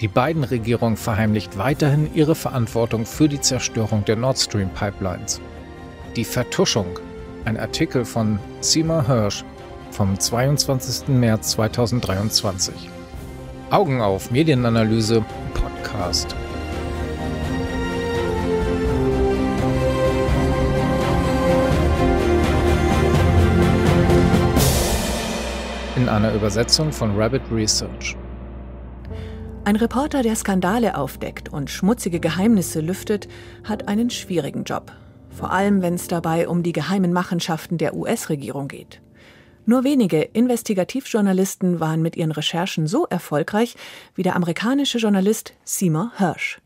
Die beiden Regierungen verheimlicht weiterhin ihre Verantwortung für die Zerstörung der Nord Stream Pipelines. Die Vertuschung, ein Artikel von Seymour Hirsch vom 22. März 2023. Augen auf, Medienanalyse, Podcast. In einer Übersetzung von Rabbit Research. Ein Reporter, der Skandale aufdeckt und schmutzige Geheimnisse lüftet, hat einen schwierigen Job. Vor allem, wenn es dabei um die geheimen Machenschaften der US-Regierung geht. Nur wenige Investigativjournalisten waren mit ihren Recherchen so erfolgreich wie der amerikanische Journalist Seymour Hirsch.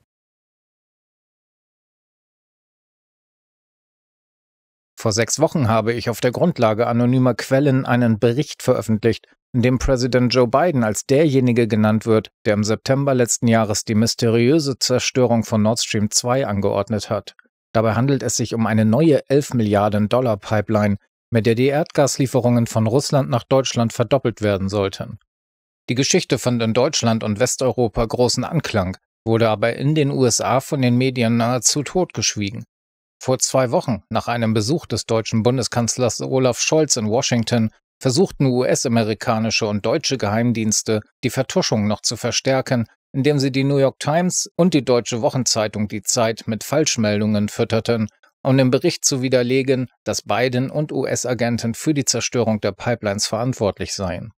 Vor sechs Wochen habe ich auf der Grundlage anonymer Quellen einen Bericht veröffentlicht in dem Präsident Joe Biden als derjenige genannt wird, der im September letzten Jahres die mysteriöse Zerstörung von Nord Stream 2 angeordnet hat. Dabei handelt es sich um eine neue 11 Milliarden Dollar Pipeline, mit der die Erdgaslieferungen von Russland nach Deutschland verdoppelt werden sollten. Die Geschichte fand in Deutschland und Westeuropa großen Anklang, wurde aber in den USA von den Medien nahezu totgeschwiegen. Vor zwei Wochen, nach einem Besuch des deutschen Bundeskanzlers Olaf Scholz in Washington, versuchten US-amerikanische und deutsche Geheimdienste, die Vertuschung noch zu verstärken, indem sie die New York Times und die deutsche Wochenzeitung Die Zeit mit Falschmeldungen fütterten, um den Bericht zu widerlegen, dass Biden und US-Agenten für die Zerstörung der Pipelines verantwortlich seien.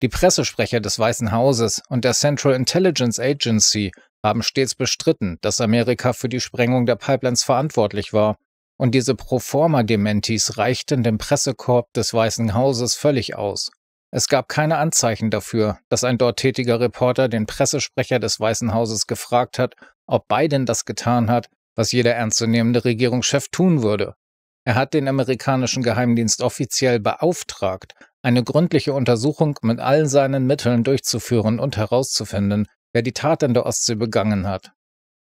Die Pressesprecher des Weißen Hauses und der Central Intelligence Agency haben stets bestritten, dass Amerika für die Sprengung der Pipelines verantwortlich war und diese Proforma-Dementis reichten dem Pressekorb des Weißen Hauses völlig aus. Es gab keine Anzeichen dafür, dass ein dort tätiger Reporter den Pressesprecher des Weißen Hauses gefragt hat, ob Biden das getan hat, was jeder ernstzunehmende Regierungschef tun würde. Er hat den amerikanischen Geheimdienst offiziell beauftragt, eine gründliche Untersuchung mit allen seinen Mitteln durchzuführen und herauszufinden, wer die Tat in der Ostsee begangen hat.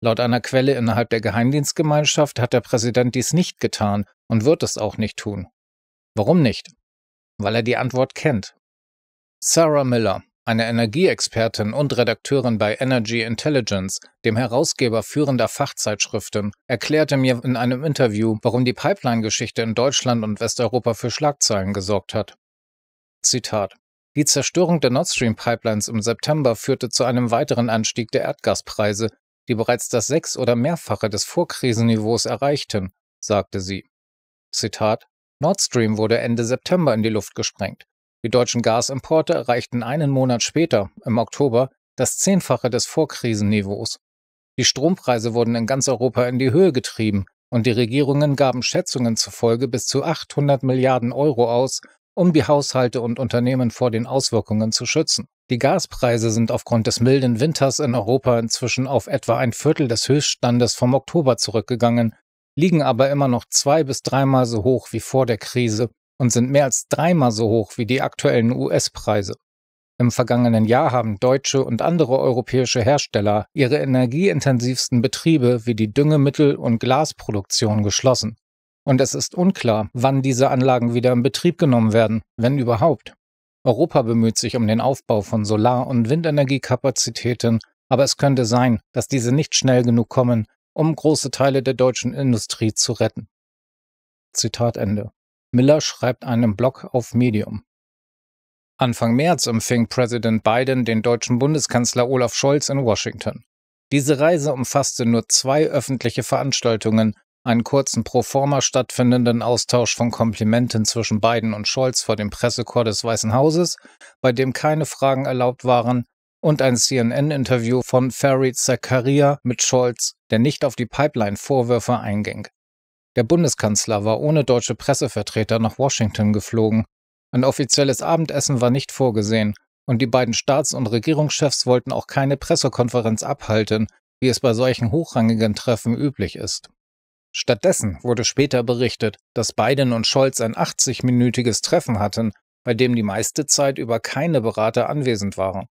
Laut einer Quelle innerhalb der Geheimdienstgemeinschaft hat der Präsident dies nicht getan und wird es auch nicht tun. Warum nicht? Weil er die Antwort kennt. Sarah Miller, eine Energieexpertin und Redakteurin bei Energy Intelligence, dem Herausgeber führender Fachzeitschriften, erklärte mir in einem Interview, warum die Pipeline-Geschichte in Deutschland und Westeuropa für Schlagzeilen gesorgt hat. Zitat die Zerstörung der Nord Stream Pipelines im September führte zu einem weiteren Anstieg der Erdgaspreise, die bereits das Sechs- oder Mehrfache des Vorkrisenniveaus erreichten, sagte sie. Zitat Nord Stream wurde Ende September in die Luft gesprengt. Die deutschen Gasimporte erreichten einen Monat später, im Oktober, das Zehnfache des Vorkrisenniveaus. Die Strompreise wurden in ganz Europa in die Höhe getrieben und die Regierungen gaben Schätzungen zufolge bis zu 800 Milliarden Euro aus, um die Haushalte und Unternehmen vor den Auswirkungen zu schützen. Die Gaspreise sind aufgrund des milden Winters in Europa inzwischen auf etwa ein Viertel des Höchststandes vom Oktober zurückgegangen, liegen aber immer noch zwei bis dreimal so hoch wie vor der Krise und sind mehr als dreimal so hoch wie die aktuellen US-Preise. Im vergangenen Jahr haben deutsche und andere europäische Hersteller ihre energieintensivsten Betriebe wie die Düngemittel- und Glasproduktion geschlossen. Und es ist unklar, wann diese Anlagen wieder in Betrieb genommen werden, wenn überhaupt. Europa bemüht sich um den Aufbau von Solar- und Windenergiekapazitäten, aber es könnte sein, dass diese nicht schnell genug kommen, um große Teile der deutschen Industrie zu retten. Zitat Ende. Miller schreibt einen Blog auf Medium. Anfang März empfing Präsident Biden den deutschen Bundeskanzler Olaf Scholz in Washington. Diese Reise umfasste nur zwei öffentliche Veranstaltungen, einen kurzen pro forma stattfindenden Austausch von Komplimenten zwischen Biden und Scholz vor dem Pressekorps des Weißen Hauses, bei dem keine Fragen erlaubt waren, und ein CNN-Interview von Farid Zakaria mit Scholz, der nicht auf die Pipeline-Vorwürfe einging. Der Bundeskanzler war ohne deutsche Pressevertreter nach Washington geflogen. Ein offizielles Abendessen war nicht vorgesehen, und die beiden Staats- und Regierungschefs wollten auch keine Pressekonferenz abhalten, wie es bei solchen hochrangigen Treffen üblich ist. Stattdessen wurde später berichtet, dass Biden und Scholz ein 80-minütiges Treffen hatten, bei dem die meiste Zeit über keine Berater anwesend waren.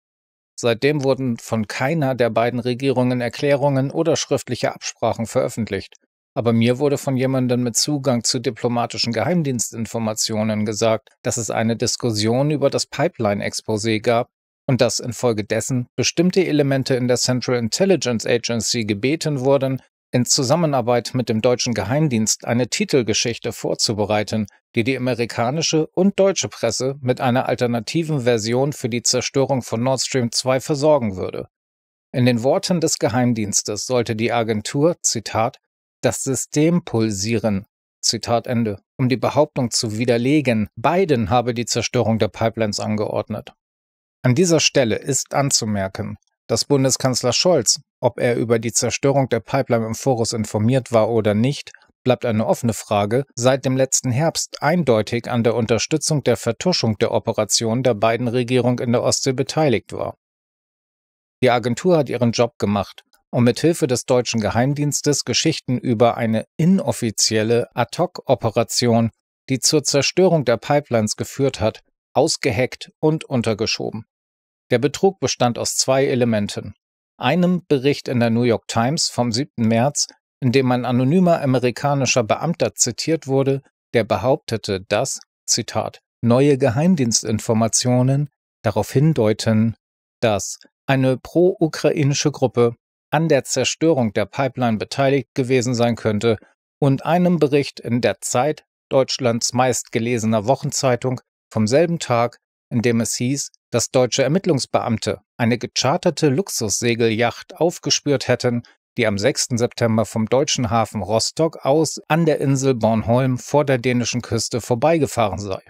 Seitdem wurden von keiner der beiden Regierungen Erklärungen oder schriftliche Absprachen veröffentlicht. Aber mir wurde von jemandem mit Zugang zu diplomatischen Geheimdienstinformationen gesagt, dass es eine Diskussion über das Pipeline-Exposé gab und dass infolgedessen bestimmte Elemente in der Central Intelligence Agency gebeten wurden, in Zusammenarbeit mit dem deutschen Geheimdienst eine Titelgeschichte vorzubereiten, die die amerikanische und deutsche Presse mit einer alternativen Version für die Zerstörung von Nord Stream 2 versorgen würde. In den Worten des Geheimdienstes sollte die Agentur, Zitat, das System pulsieren, Zitat Ende, um die Behauptung zu widerlegen, Biden habe die Zerstörung der Pipelines angeordnet. An dieser Stelle ist anzumerken, dass Bundeskanzler Scholz ob er über die Zerstörung der Pipeline im Forus informiert war oder nicht, bleibt eine offene Frage, seit dem letzten Herbst eindeutig an der Unterstützung der Vertuschung der Operation der beiden Regierung in der Ostsee beteiligt war. Die Agentur hat ihren Job gemacht und mit Hilfe des deutschen Geheimdienstes Geschichten über eine inoffizielle Ad-hoc-Operation, die zur Zerstörung der Pipelines geführt hat, ausgeheckt und untergeschoben. Der Betrug bestand aus zwei Elementen einem Bericht in der New York Times vom 7. März, in dem ein anonymer amerikanischer Beamter zitiert wurde, der behauptete, dass, Zitat, neue Geheimdienstinformationen darauf hindeuten, dass eine pro-ukrainische Gruppe an der Zerstörung der Pipeline beteiligt gewesen sein könnte und einem Bericht in der Zeit, Deutschlands meistgelesener Wochenzeitung, vom selben Tag in dem es hieß, dass deutsche Ermittlungsbeamte eine gecharterte Luxussegeljacht aufgespürt hätten, die am 6. September vom deutschen Hafen Rostock aus an der Insel Bornholm vor der dänischen Küste vorbeigefahren sei.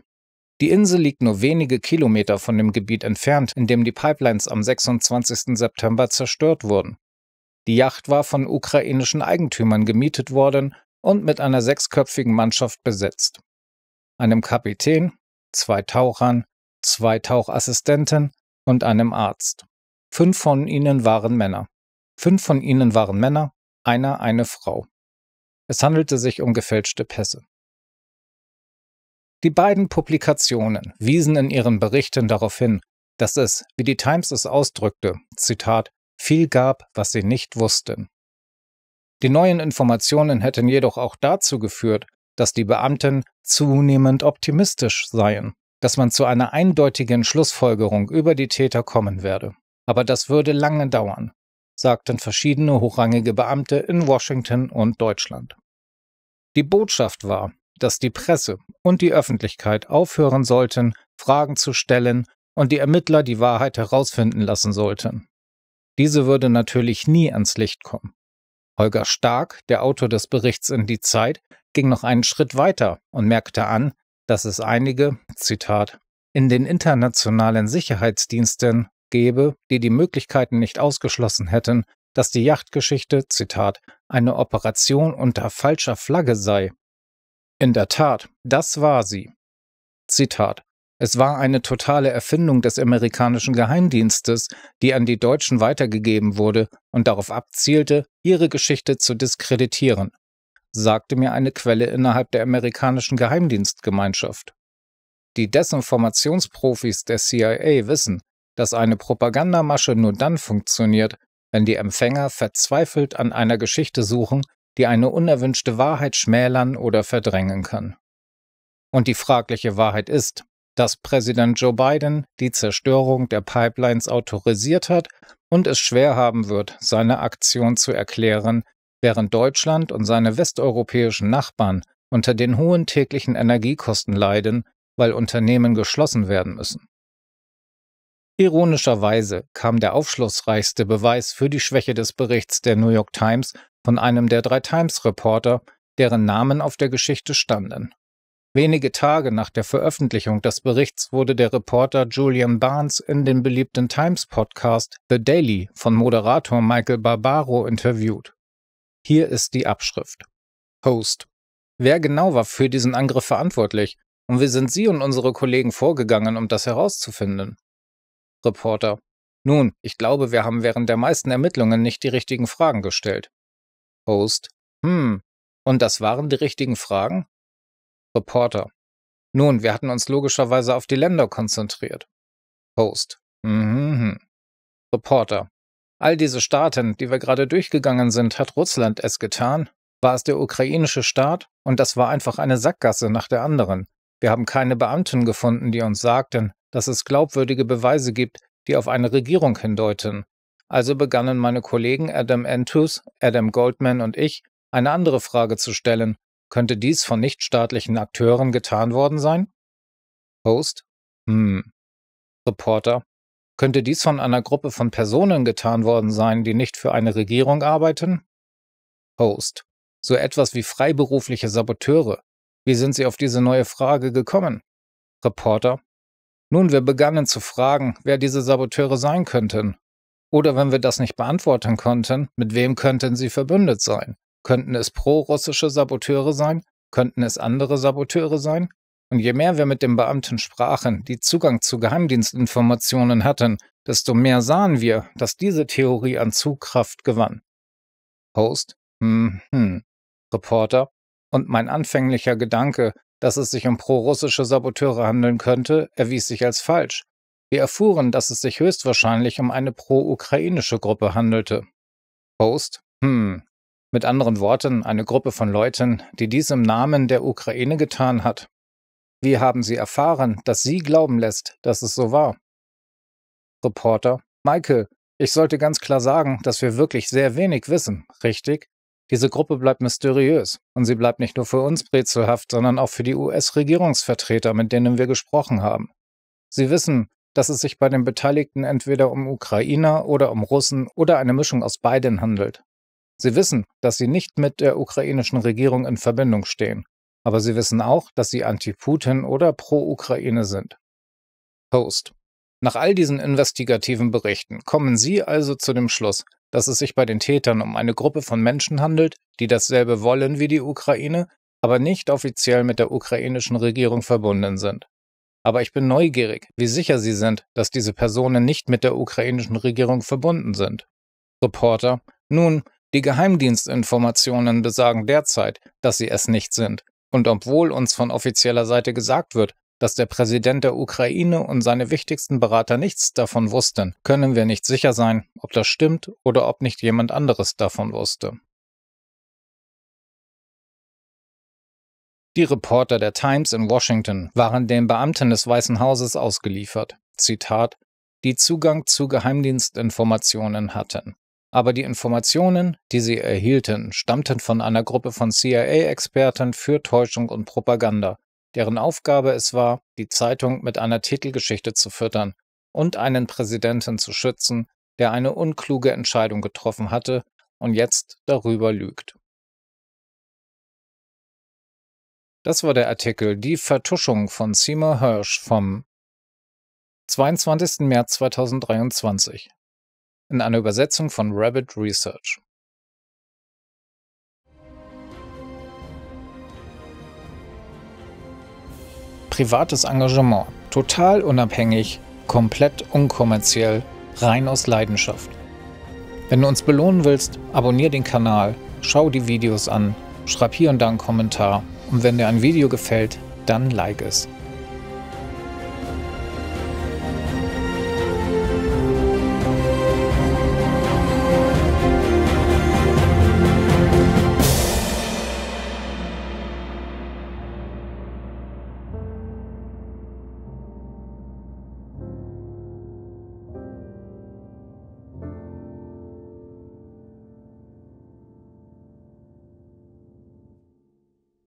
Die Insel liegt nur wenige Kilometer von dem Gebiet entfernt, in dem die Pipelines am 26. September zerstört wurden. Die Yacht war von ukrainischen Eigentümern gemietet worden und mit einer sechsköpfigen Mannschaft besetzt. Einem Kapitän, zwei Tauchern, zwei Tauchassistenten und einem Arzt. Fünf von ihnen waren Männer. Fünf von ihnen waren Männer, einer eine Frau. Es handelte sich um gefälschte Pässe. Die beiden Publikationen wiesen in ihren Berichten darauf hin, dass es, wie die Times es ausdrückte, Zitat, viel gab, was sie nicht wussten. Die neuen Informationen hätten jedoch auch dazu geführt, dass die Beamten zunehmend optimistisch seien dass man zu einer eindeutigen Schlussfolgerung über die Täter kommen werde. Aber das würde lange dauern, sagten verschiedene hochrangige Beamte in Washington und Deutschland. Die Botschaft war, dass die Presse und die Öffentlichkeit aufhören sollten, Fragen zu stellen und die Ermittler die Wahrheit herausfinden lassen sollten. Diese würde natürlich nie ans Licht kommen. Holger Stark, der Autor des Berichts in die Zeit, ging noch einen Schritt weiter und merkte an, dass es einige, Zitat, in den internationalen Sicherheitsdiensten gebe, die die Möglichkeiten nicht ausgeschlossen hätten, dass die Yachtgeschichte, Zitat, eine Operation unter falscher Flagge sei. In der Tat, das war sie. Zitat, es war eine totale Erfindung des amerikanischen Geheimdienstes, die an die Deutschen weitergegeben wurde und darauf abzielte, ihre Geschichte zu diskreditieren sagte mir eine Quelle innerhalb der amerikanischen Geheimdienstgemeinschaft. Die Desinformationsprofis der CIA wissen, dass eine Propagandamasche nur dann funktioniert, wenn die Empfänger verzweifelt an einer Geschichte suchen, die eine unerwünschte Wahrheit schmälern oder verdrängen kann. Und die fragliche Wahrheit ist, dass Präsident Joe Biden die Zerstörung der Pipelines autorisiert hat und es schwer haben wird, seine Aktion zu erklären, Während Deutschland und seine westeuropäischen Nachbarn unter den hohen täglichen Energiekosten leiden, weil Unternehmen geschlossen werden müssen. Ironischerweise kam der aufschlussreichste Beweis für die Schwäche des Berichts der New York Times von einem der drei Times-Reporter, deren Namen auf der Geschichte standen. Wenige Tage nach der Veröffentlichung des Berichts wurde der Reporter Julian Barnes in dem beliebten Times-Podcast The Daily von Moderator Michael Barbaro interviewt. Hier ist die Abschrift. Host. Wer genau war für diesen Angriff verantwortlich? Und wie sind Sie und unsere Kollegen vorgegangen, um das herauszufinden? Reporter. Nun, ich glaube, wir haben während der meisten Ermittlungen nicht die richtigen Fragen gestellt. Host. Hm. Und das waren die richtigen Fragen? Reporter. Nun, wir hatten uns logischerweise auf die Länder konzentriert. Host. Mhm. mhm. Reporter. All diese Staaten, die wir gerade durchgegangen sind, hat Russland es getan, war es der ukrainische Staat und das war einfach eine Sackgasse nach der anderen. Wir haben keine Beamten gefunden, die uns sagten, dass es glaubwürdige Beweise gibt, die auf eine Regierung hindeuten. Also begannen meine Kollegen Adam Andrews, Adam Goldman und ich, eine andere Frage zu stellen. Könnte dies von nichtstaatlichen Akteuren getan worden sein? Host? Hm. Reporter? Könnte dies von einer Gruppe von Personen getan worden sein, die nicht für eine Regierung arbeiten? Host. So etwas wie freiberufliche Saboteure. Wie sind Sie auf diese neue Frage gekommen? Reporter. Nun, wir begannen zu fragen, wer diese Saboteure sein könnten. Oder wenn wir das nicht beantworten konnten, mit wem könnten sie verbündet sein? Könnten es prorussische Saboteure sein? Könnten es andere Saboteure sein? Und je mehr wir mit den Beamten sprachen, die Zugang zu Geheimdienstinformationen hatten, desto mehr sahen wir, dass diese Theorie an Zugkraft gewann. Host, hm, hm, Reporter und mein anfänglicher Gedanke, dass es sich um prorussische Saboteure handeln könnte, erwies sich als falsch. Wir erfuhren, dass es sich höchstwahrscheinlich um eine pro-ukrainische Gruppe handelte. Host, hm, mit anderen Worten, eine Gruppe von Leuten, die dies im Namen der Ukraine getan hat. Wie haben Sie erfahren, dass sie glauben lässt, dass es so war? Reporter. Michael, ich sollte ganz klar sagen, dass wir wirklich sehr wenig wissen, richtig? Diese Gruppe bleibt mysteriös und sie bleibt nicht nur für uns rätselhaft, sondern auch für die US-Regierungsvertreter, mit denen wir gesprochen haben. Sie wissen, dass es sich bei den Beteiligten entweder um Ukrainer oder um Russen oder eine Mischung aus beiden handelt. Sie wissen, dass sie nicht mit der ukrainischen Regierung in Verbindung stehen. Aber sie wissen auch, dass sie anti-Putin oder pro-Ukraine sind. Post. Nach all diesen investigativen Berichten kommen Sie also zu dem Schluss, dass es sich bei den Tätern um eine Gruppe von Menschen handelt, die dasselbe wollen wie die Ukraine, aber nicht offiziell mit der ukrainischen Regierung verbunden sind. Aber ich bin neugierig, wie sicher Sie sind, dass diese Personen nicht mit der ukrainischen Regierung verbunden sind. Reporter. Nun, die Geheimdienstinformationen besagen derzeit, dass sie es nicht sind. Und obwohl uns von offizieller Seite gesagt wird, dass der Präsident der Ukraine und seine wichtigsten Berater nichts davon wussten, können wir nicht sicher sein, ob das stimmt oder ob nicht jemand anderes davon wusste. Die Reporter der Times in Washington waren den Beamten des Weißen Hauses ausgeliefert, Zitat, die Zugang zu Geheimdienstinformationen hatten aber die Informationen, die sie erhielten, stammten von einer Gruppe von CIA-Experten für Täuschung und Propaganda, deren Aufgabe es war, die Zeitung mit einer Titelgeschichte zu füttern und einen Präsidenten zu schützen, der eine unkluge Entscheidung getroffen hatte und jetzt darüber lügt. Das war der Artikel Die Vertuschung von Seymour Hirsch vom 22. März 2023 in einer Übersetzung von Rabbit Research. Privates Engagement, total unabhängig, komplett unkommerziell, rein aus Leidenschaft. Wenn du uns belohnen willst, abonnier den Kanal, schau die Videos an, schreib hier und da einen Kommentar und wenn dir ein Video gefällt, dann like es.